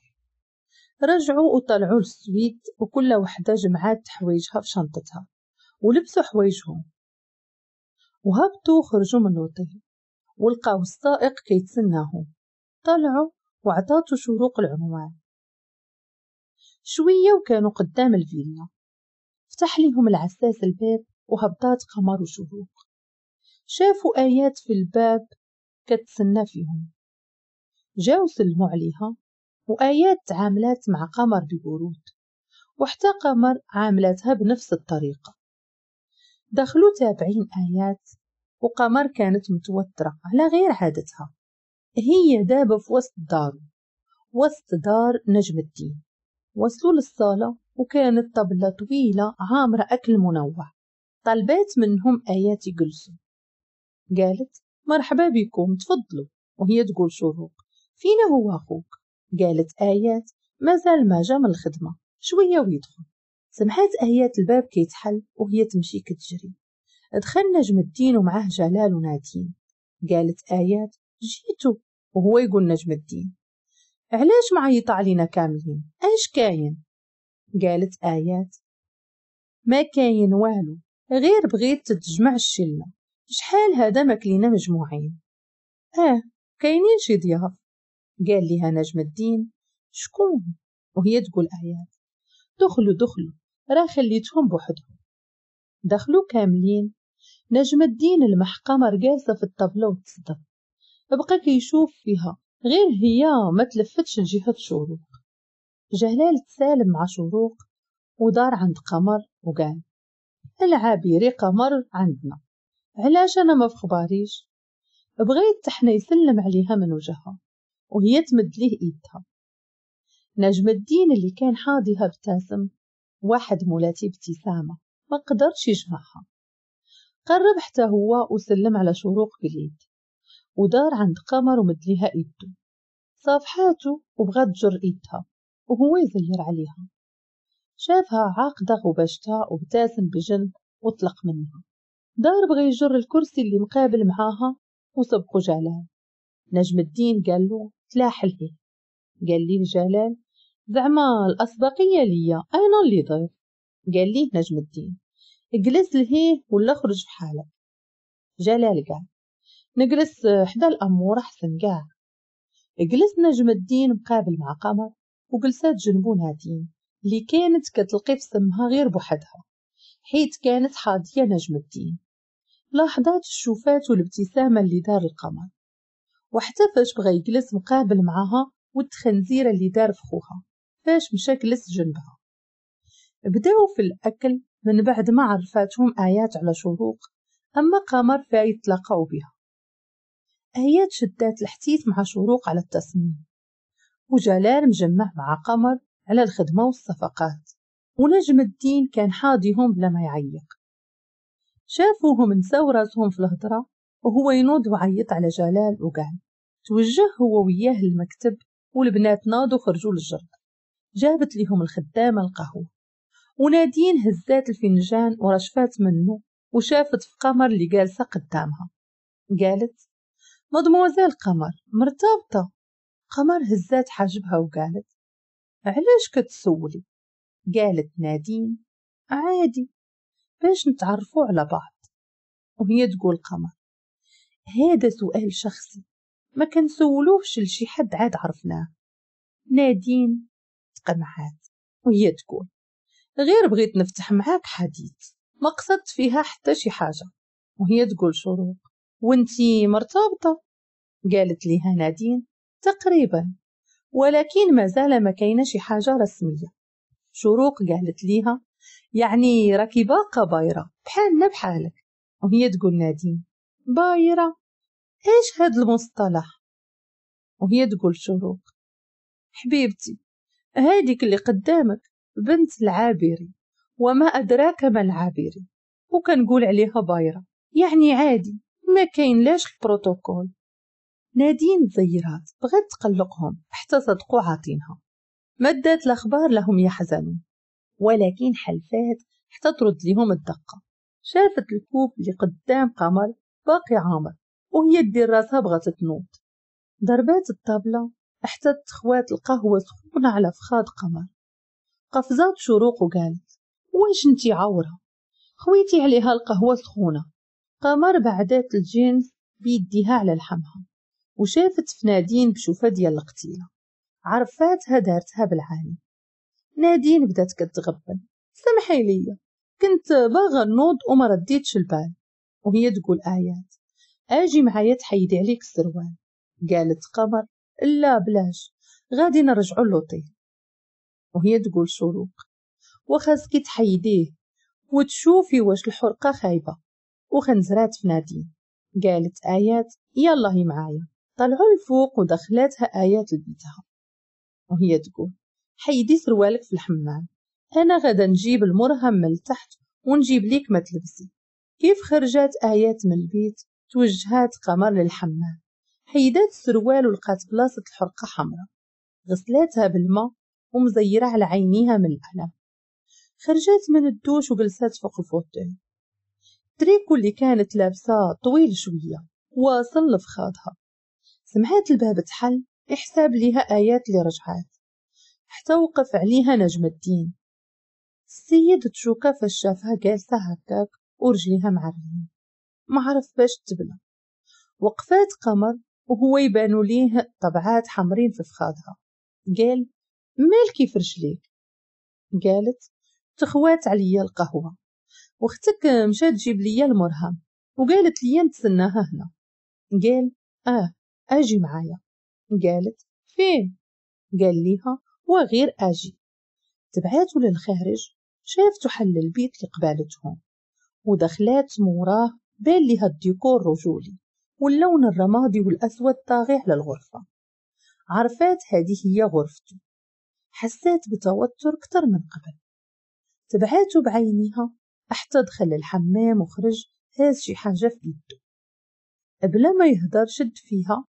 رجعوا وطلعوا للسويت وكل وحدة جمعات حوايجها في شنطتها ولبسوا حوايجهم وهبطوا خرجوا من الوطيل ولقاو السائق كيتسناهم طلعوا وعطاتو شروق العنوان شوية وكانوا قدام الفيلا فتح ليهم العساس الباب وهبطات قمر وشروق شافوا آيات في الباب كتسنى فيهم جاو سلموا عليها وآيات تعاملات مع قمر ببرود وحتى قمر عاملاتها بنفس الطريقة دخلوا تابعين آيات وقمر كانت متوترة على غير عادتها هي دابة في وسط دارو وسط دار نجم الدين وصلوا للصالة وكانت طبلة طويلة عامرة أكل منوع طلبات منهم آيات يجلسوا قالت مرحبا بكم تفضلوا وهي تقول شروق فينا هو أخوك قالت آيات مازال ما جا من الخدمة شوية ويدخل سمحات آيات الباب كيتحل وهي تمشي كتجري دخل نجم الدين ومعه جلال ونادين قالت آيات جيتو وهو يقول نجم الدين علاش معيطة علينا كاملين ايش كاين قالت آيات ما كاين والو غير بغيت تتجمع الشلة شحال هذا ماكلينا مجموعين اه كاينين شي ضياف قال ليها نجم الدين شكون وهي تقول آيات دخلوا دخلوا راه خليتهم بوحدهم دخلوا كاملين نجم الدين المحقمة جالسة في الطابلة وتصدف بقى كيشوف فيها غير هي ما تلفتش لجهة شروق جلال تسالم مع شروق ودار عند قمر وقال العابيري قمر عندنا علاش أنا ما في خباريش بغيت تحنا يسلم عليها من وجهها وهي تمد ليه إيدها نجم الدين اللي كان حاضيها ابتسم واحد مولاتي ابتسامة ما قدرش يجمعها قرب حتى هو وسلم على شروق باليد ودار عند قمر ومدليها إيده صافحاته وبغات تجر إيدها وهو يزير عليها شافها عاقدة غبشتها وابتسم بجن وطلق منها دار بغى يجر الكرسي اللي مقابل معاها وسبقوا جلال نجم الدين قال له تلاح هي قال لي جلال زعما الأسبقية ليا أنا اللي ضيف قال لي نجم الدين اجلس لهيه ولا في حالك جلال قال نجلس آه، حدا الأمور أحسن قاع جلس نجم الدين مقابل مع قمر وجلسات جنبو نادين اللي كانت كتلقي في سمها غير بوحدها حيت كانت حاضية نجم الدين لاحظات الشوفات والابتسامة اللي دار القمر وحتى فاش بغى يجلس مقابل معاها والتخنزيرة اللي دار في خوها فاش مشى جلس جنبها بداو في الأكل من بعد ما عرفاتهم آيات على شروق أما قمر فايت تلاقاو بها آيات شدات الحتيث مع شروق على التصميم وجلال مجمع مع قمر على الخدمة والصفقات ونجم الدين كان حاضيهم بلا ما يعيق شافوهم نساو راسهم في الهضرة وهو ينوض وعيط على جلال وقال توجه هو وياه المكتب والبنات ناضوا خرجوا للجرد جابت ليهم الخدامة القهوة ونادين هزات الفنجان ورشفات منه وشافت في قمر اللي جالسة قدامها قالت مدموزيل قمر مرتبطة قمر هزات حاجبها وقالت علاش كتسولي قالت نادين عادي باش نتعرفوا على بعض وهي تقول قمر هذا سؤال شخصي ما كنسولوهش لشي حد عاد عرفناه نادين تقمعات وهي تقول غير بغيت نفتح معاك حديث ما قصدت فيها حتى شي حاجة وهي تقول شروق وانتي مرتبطة قالت ليها نادين تقريبا ولكن ما زال ما كاينش حاجة رسمية شروق قالت ليها يعني راكي باقة بايرة بحالنا بحالك وهي تقول نادين بايرة ايش هاد المصطلح وهي تقول شروق حبيبتي هاديك اللي قدامك بنت العابري وما أدراك ما العابري وكنقول عليها بايرة يعني عادي ما كاين لاش البروتوكول نادين تضيرات بغات تقلقهم حتى صدقوا عاطينها مدات الاخبار لهم يحزنون ولكن حلفات حتى ترد لهم الدقه شافت الكوب اللي قدام قمر باقي عامر وهي دير راسها بغات تنوض ضربات الطابله حتى تخوات القهوه سخونه على فخاد قمر قفزات شروق وقالت واش انتي عوره خويتي عليها القهوه سخونه قام بعدات الجن بيديها على لحمها وشافت فنادين بشوفة ديال القتيلة عرفاتها دارتها بالعاني نادين بدات كتغبن سمحي لي كنت باغا نوض وما رديتش البال وهي تقول آيات اجي معايا تحيدي عليك السروال قالت قمر لا بلاش غادي نرجعو لوطي وهي تقول شروق وخاصك تحيديه وتشوفي واش الحرقه خايبه وخنزرات في نادي قالت آيات يلا هي معايا طلعوا الفوق ودخلتها آيات لبيتها وهي تقول حيدي سروالك في الحمام أنا غدا نجيب المرهم من تحت ونجيب ليك ما تلبسي كيف خرجت آيات من البيت توجهات قمر للحمام حيدات السروال ولقات بلاصة الحرقة حمراء غسلاتها بالماء ومزيرة على عينيها من الألم خرجت من الدوش وجلست فوق الفوتيه تريكو اللي كانت لابساه طويل شوية واصل خاضها سمعت الباب تحل احساب ليها آيات اللي رجعات حتى وقف عليها نجم الدين السيد تشوكا فاش شافها جالسة هكاك ورجليها معرين معرف باش تبنى وقفات قمر وهو يبانو ليه طبعات حمرين في فخاذها قال مالكي في رجليك قالت تخوات عليا القهوة واختك مشات تجيب ليا المرهم وقالت ليا نتسناها هنا قال اه اجي معايا قالت فين قال ليها وغير اجي تبعاتو للخارج شافتو حل البيت اللي قبالتهم ودخلات موراه بان ليها الديكور رجولي واللون الرمادي والأسود طاغي على الغرفة عرفات هذه هي غرفته حسات بتوتر كتر من قبل تبعاته بعينيها حتى دخل الحمام وخرج هاز شي حاجة في إيده قبل ما يهدر شد فيها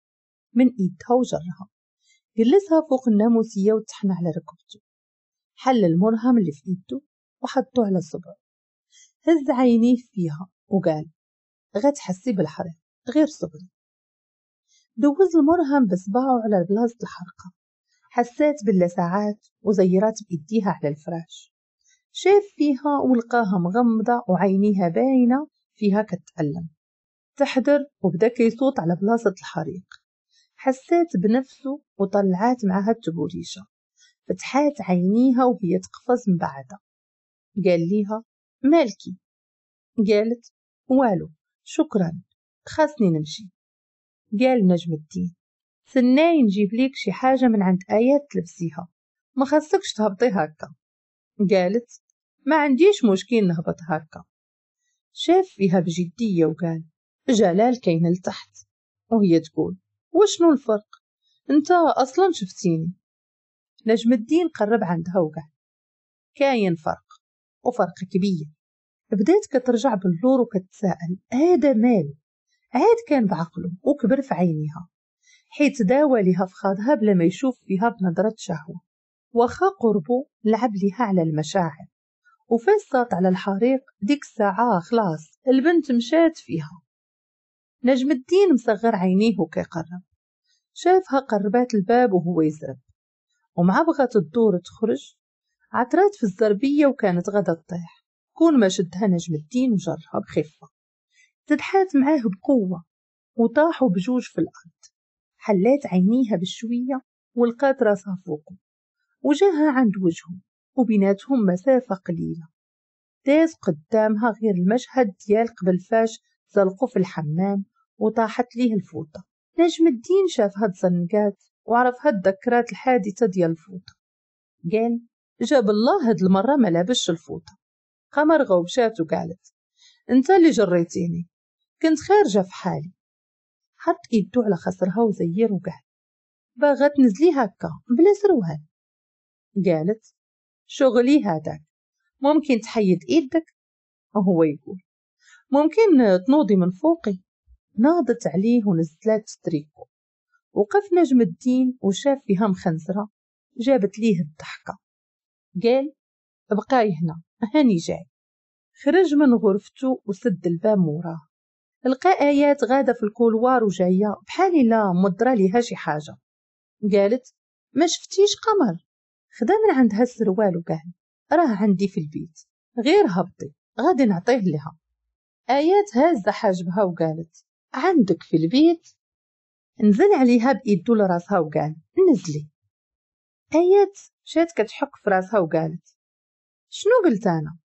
من إيدها وجرها جلسها فوق الناموسية وتحنى على ركبته حل المرهم اللي في إيده وحطه على صبعه هز عينيه فيها وقال غتحسي بالحرق غير صبري دوز المرهم بصباعه على بلاصة الحرقة حسات باللسعات وزيرات بإيديها على الفراش شاف فيها ولقاها مغمضة وعينيها باينة فيها كتتألم تحضر وبدا كيصوت على بلاصة الحريق حسات بنفسه وطلعات معها التبوريشة فتحات عينيها وهي تقفز بعدها قال ليها مالكي قالت والو شكرا خاصني نمشي قال نجم الدين سناي نجيب ليك شي حاجة من عند آيات تلبسيها ما خاصكش تهبطي هكا قالت ما عنديش مشكل نهبط هكا شاف فيها بجدية وقال جلال كاين لتحت وهي تقول وشنو الفرق انت اصلا شفتيني نجم الدين قرب عندها وقال كاين فرق وفرق كبير بدات كترجع باللور وكتساءل هذا مال عاد كان بعقله وكبر في عينيها حيت داوى لها في خاضها بلا ما يشوف فيها بنظرة شهوة وخا قربو لعب ليها على المشاعر وفزت على الحريق ديك الساعة خلاص البنت مشات فيها نجم الدين مصغر عينيه وكيقرب شافها قربات الباب وهو يزرب ومع بغات الدور تخرج عترات في الزربية وكانت غدا تطيح كون ما شدها نجم الدين وجرها بخفة تدحات معاه بقوة وطاحوا بجوج في الأرض حلات عينيها بشوية ولقات راسها فوقه وجاها عند وجههم وبيناتهم مسافة قليلة داز قدامها غير المشهد ديال قبل فاش زلقوا في الحمام وطاحت ليه الفوطة نجم الدين شافها تزنقات وعرفها تذكرات الحادثة ديال الفوطة قال جاب الله هاد المرة ما لابش الفوطة قمر غوبشات وقالت انت اللي جريتيني كنت خارجة في حالي حط ايدو على خصرها وزير وقال باغا تنزلي هكا بلا سروال قالت شغلي هذاك ممكن تحيد إيدك وهو يقول ممكن تنوضي من فوقي ناضت عليه ونزلت تريكو وقف نجم الدين وشاف فيها مخنزرة جابت ليه الضحكة قال بقاي هنا هاني جاي خرج من غرفته وسد الباب موراه لقى آيات غادة في الكولوار وجاية بحال لا مدرى ليها شي حاجة قالت ما شفتيش قمر خدا من عند هالسر والو راه عندي في البيت غير هبطي غادي نعطيه لها آيات هازة حاجبها وقالت عندك في البيت نزل عليها بإيدو لراسها وقال نزلي آيات مشات كتحك في راسها وقالت شنو قلت أنا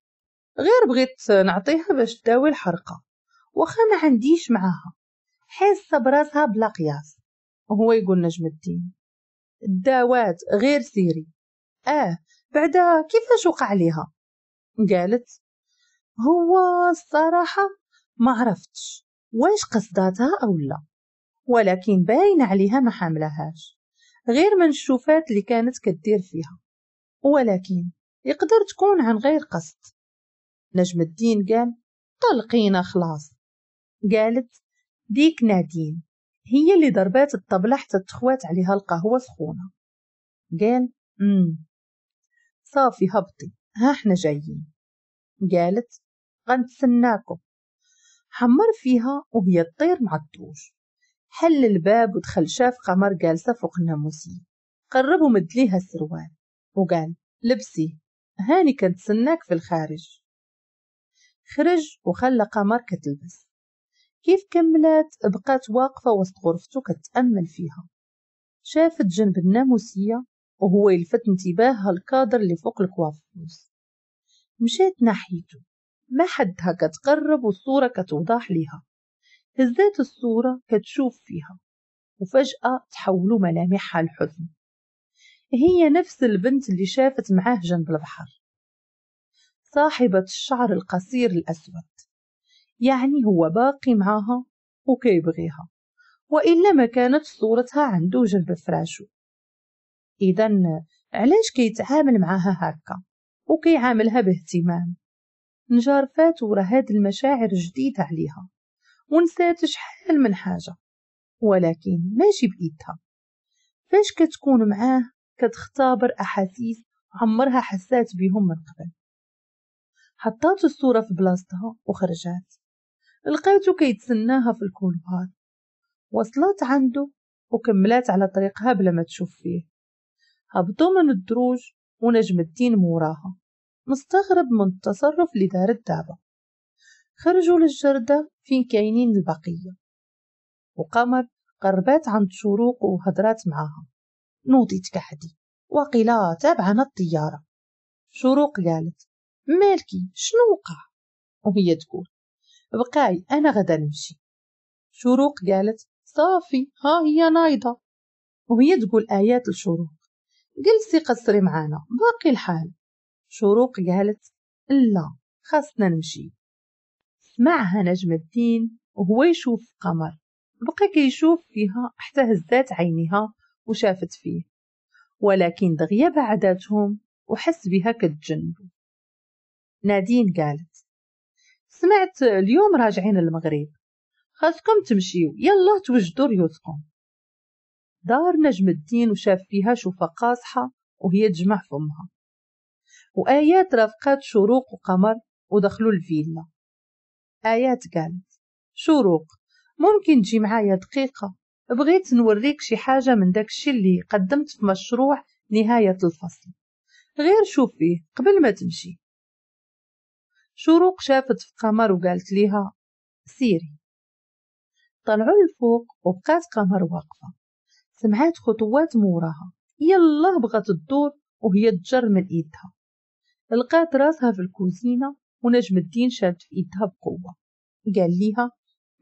غير بغيت نعطيها باش تداوي الحرقة واخا ما عنديش معاها حاسة براسها بلا قياس وهو يقول نجم الدين الداوات غير سيري آه بعد كيفاش وقع ليها قالت هو الصراحة ما عرفتش واش قصداتها أو لا ولكن باين عليها ما حاملهاش غير الشوفات اللي كانت كدير فيها ولكن يقدر تكون عن غير قصد نجم الدين قال طلقينا خلاص قالت ديك نادين هي اللي ضربات الطبلة حتى تخوات عليها القهوة سخونة قال امم صافي هبطي ها احنا جايين قالت غنتسناكم حمر فيها وهي تطير مع الطوش حل الباب ودخل شاف قمر جالسة فوق الناموسية قرب ومد ليها السروال وقال لبسي هاني كنتسناك في الخارج خرج وخلى قمر كتلبس كيف كملت بقات واقفة وسط غرفته كتأمل فيها شافت جنب الناموسية وهو يلفت انتباهها الكادر اللي فوق الكوافوز مشيت ناحيته ما حدها كتقرب والصورة كتوضح ليها هزات الصورة كتشوف فيها وفجأة تحولوا ملامحها الحزن هي نفس البنت اللي شافت معاه جنب البحر صاحبة الشعر القصير الأسود يعني هو باقي معاها وكيبغيها وإلا ما كانت صورتها عنده جنب فراشو إذا علاش كيتعامل معها هكا وكيعاملها باهتمام نجارفات ورا هاد المشاعر جديدة عليها ونسات شحال من حاجة ولكن ماشي بإيدها فاش كتكون معاه كتختبر أحاسيس عمرها حسات بهم من قبل حطات الصورة في بلاصتها وخرجات لقاتو كيتسناها في الكولوار وصلت عنده وكملات على طريقها بلا ما تشوف فيه هبطوا من الدروج ونجم الدين موراها مستغرب من التصرف لدار الدابة خرجوا للجردة فين كاينين البقية وقمر قربات عند شروق وهدرات معاها نوضت كحدي وقيلا تابعنا الطيارة شروق قالت مالكي شنو وقع وهي تقول بقاي أنا غدا نمشي شروق قالت صافي ها هي نايضة وهي تقول آيات لشروق جلسي قصري معانا باقي الحال شروق قالت لا خاصنا نمشي سمعها نجم الدين وهو يشوف قمر بقى كيشوف فيها حتى هزات عينها وشافت فيه ولكن دغيا بعداتهم وحس بها كتجنبو نادين قالت سمعت اليوم راجعين المغرب خاصكم تمشيو يلا توجدوا ريوتكم دار نجم الدين وشاف فيها شوفة قاصحة وهي تجمع فمها وآيات رافقات شروق وقمر ودخلوا الفيلا آيات قالت شروق ممكن تجي معايا دقيقة بغيت نوريك شي حاجة من داكشي اللي قدمت في مشروع نهاية الفصل غير شوفي قبل ما تمشي شروق شافت في قمر وقالت ليها سيري طلعوا لفوق وبقات قمر واقفة سمعات خطوات موراها يلا بغات تدور وهي تجر من ايدها لقات راسها في الكوزينة ونجم الدين شاد في ايدها بقوة قال ليها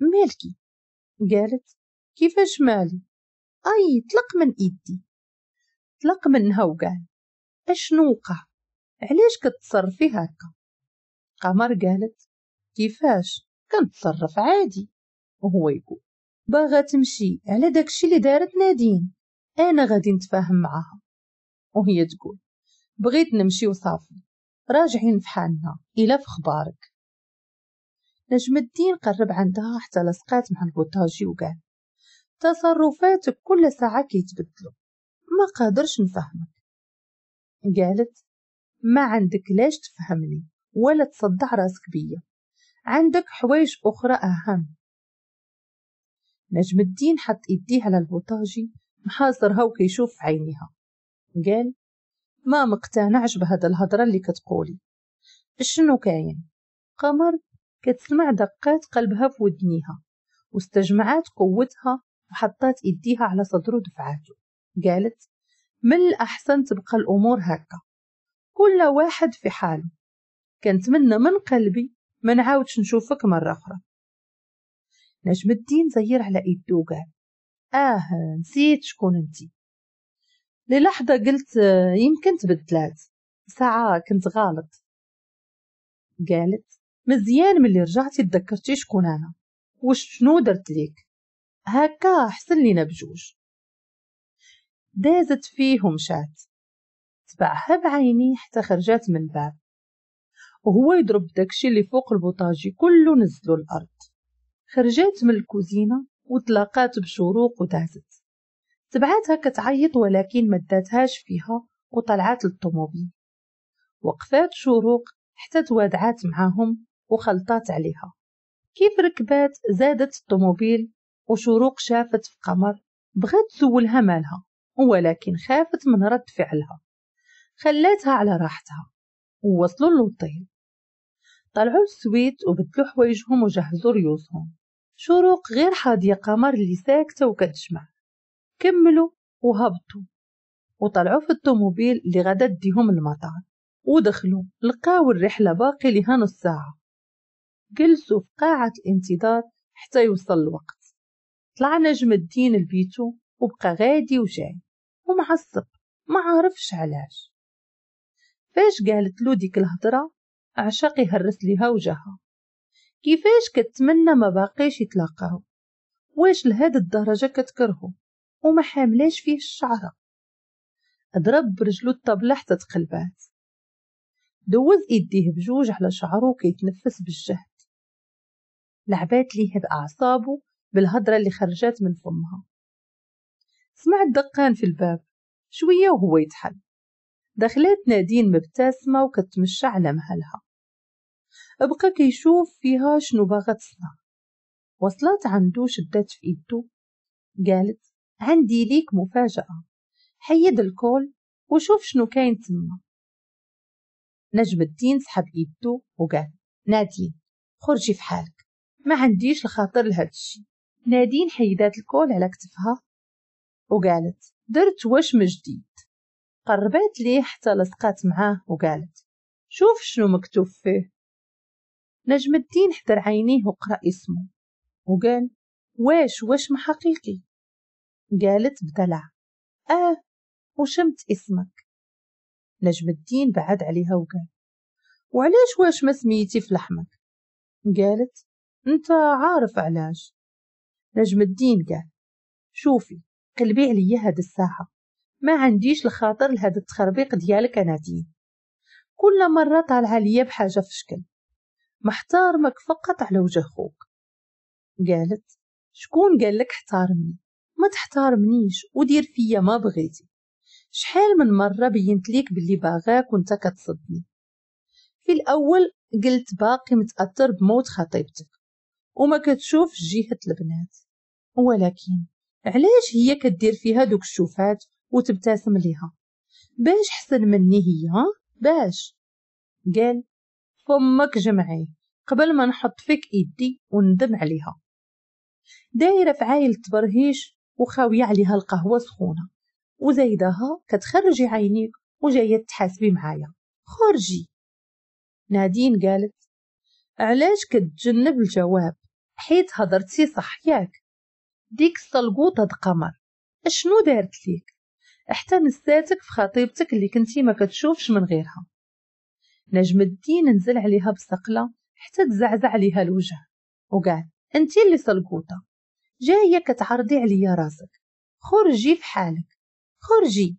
مالكي قالت كيفاش مالي اي طلق من ايدي طلق منها وقال اشنو وقع علاش كتصرفي هكا قمر قالت كيفاش كنتصرف عادي وهو يقول باغا تمشي على داكشي اللي دارت نادين انا غادي نتفاهم معاها وهي تقول بغيت نمشي وصافي راجعين في حالنا الى في خبارك نجم الدين قرب عندها حتى لصقات مع البوطاجي وقال تصرفاتك كل ساعة كيتبدلو ما قادرش نفهمك قالت ما عندك لاش تفهمني ولا تصدع راسك بيا عندك حوايج أخرى أهم نجم الدين حط إيديها للبوطاجي محاصر هوك يشوف عينيها قال ما مقتنعش بهاد الهضرة اللي كتقولي شنو كاين قمر كتسمع دقات قلبها في ودنيها واستجمعات قوتها وحطات إيديها على صدره دفعاته قالت من الأحسن تبقى الأمور هكا كل واحد في حاله كنتمنى من قلبي ما نعاودش نشوفك مرة أخرى نجم الدين زير على ايد وقال اه نسيت شكون انتي للحظة قلت آه، يمكن تبدلات ساعة كنت غالط قالت مزيان ملي رجعتي تذكرتي شكون انا وشنو درت ليك هكا حسن لينا بجوج دازت فيه ومشات تبعها بعيني حتى خرجات من الباب وهو يضرب داكشي اللي فوق البوطاجي كله نزلو الارض خرجات من الكوزينة وتلاقات بشروق وتعزت تبعاتها كتعيط ولكن ما فيها وطلعت للطوموبيل وقفات شروق حتى توادعات معاهم وخلطات عليها كيف ركبات زادت الطوموبيل وشروق شافت في قمر بغات تسولها مالها ولكن خافت من رد فعلها خلاتها على راحتها ووصلوا للطيل طلعوا السويت وبدلوا حوايجهم وجهزوا ريوسهم شروق غير حاضية قمر اللي ساكتة وكتجمع كملوا وهبطوا وطلعوا في الطوموبيل اللي غدا ديهم المطار ودخلوا لقاو الرحلة باقي لها نص ساعة جلسوا في قاعة الانتظار حتى يوصل الوقت طلع نجم الدين لبيتو وبقى غادي وجاي ومعصب ما عارفش علاش فاش قالت له ديك الهضرة أعشقي يهرس ليها وجهها كيفاش كتمنى ما باقيش يتلاقاو واش لهاد الدرجة كتكرهو وما حاملاش فيه الشعرة ضرب برجلو الطبلة حتى تقلبات دوز ايديه بجوج على شعرو كيتنفس بالجهد لعبات ليه بأعصابه بالهضرة اللي خرجات من فمها سمع الدقان في الباب شوية وهو يتحل دخلت نادين مبتسمة وكتمشى على مهلها بقى كيشوف فيها شنو باغا تصنع وصلت عندو شدات في ايدو قالت عندي ليك مفاجأة حيد الكول وشوف شنو كاين تما نجم الدين سحب ايدو وقال نادين خرجي في حالك ما عنديش الخاطر لهادشي الشي نادين حيدات الكول على كتفها وقالت درت واش مجديد جديد قربات ليه حتى لصقات معاه وقالت شوف شنو مكتوب فيه نجم الدين حضر عينيه وقرأ اسمه وقال واش واش ما حقيقي قالت بدلع آه وشمت اسمك نجم الدين بعد عليها وقال وعلاش واش ما سميتي في لحمك قالت انت عارف علاش نجم الدين قال شوفي قلبي عليا هاد الساعة ما عنديش الخاطر لهاد التخربيق ديالك أنا دين كل مرة طالعة ليا بحاجة في شكل محتارمك فقط على وجه خوك قالت شكون قال لك احتارمني ما تحتارمنيش ودير فيا ما بغيتي شحال من مرة بينت ليك باللي باغاك وانت كتصدني في الأول قلت باقي متأثر بموت خطيبتك وما كتشوف جهة البنات ولكن علاش هي كدير فيها دوك الشوفات وتبتسم ليها باش حسن مني هي باش قال فمك جمعي قبل ما نحط فيك إيدي وندم عليها دايرة في عايلة برهيش وخاوية عليها القهوة سخونة وزايداها كتخرجي عينيك وجاية تحاسبي معايا خرجي نادين قالت علاش كتجنب الجواب حيت هضرتي صح ياك ديك الصلقوطة قمر اشنو دارت ليك حتى نساتك في خطيبتك اللي كنتي ما كتشوفش من غيرها نجم الدين نزل عليها بصقلة حتى تزعزع عليها الوجه وقال انت اللي سلقوطة جاية كتعرضي عليا راسك خرجي في حالك خرجي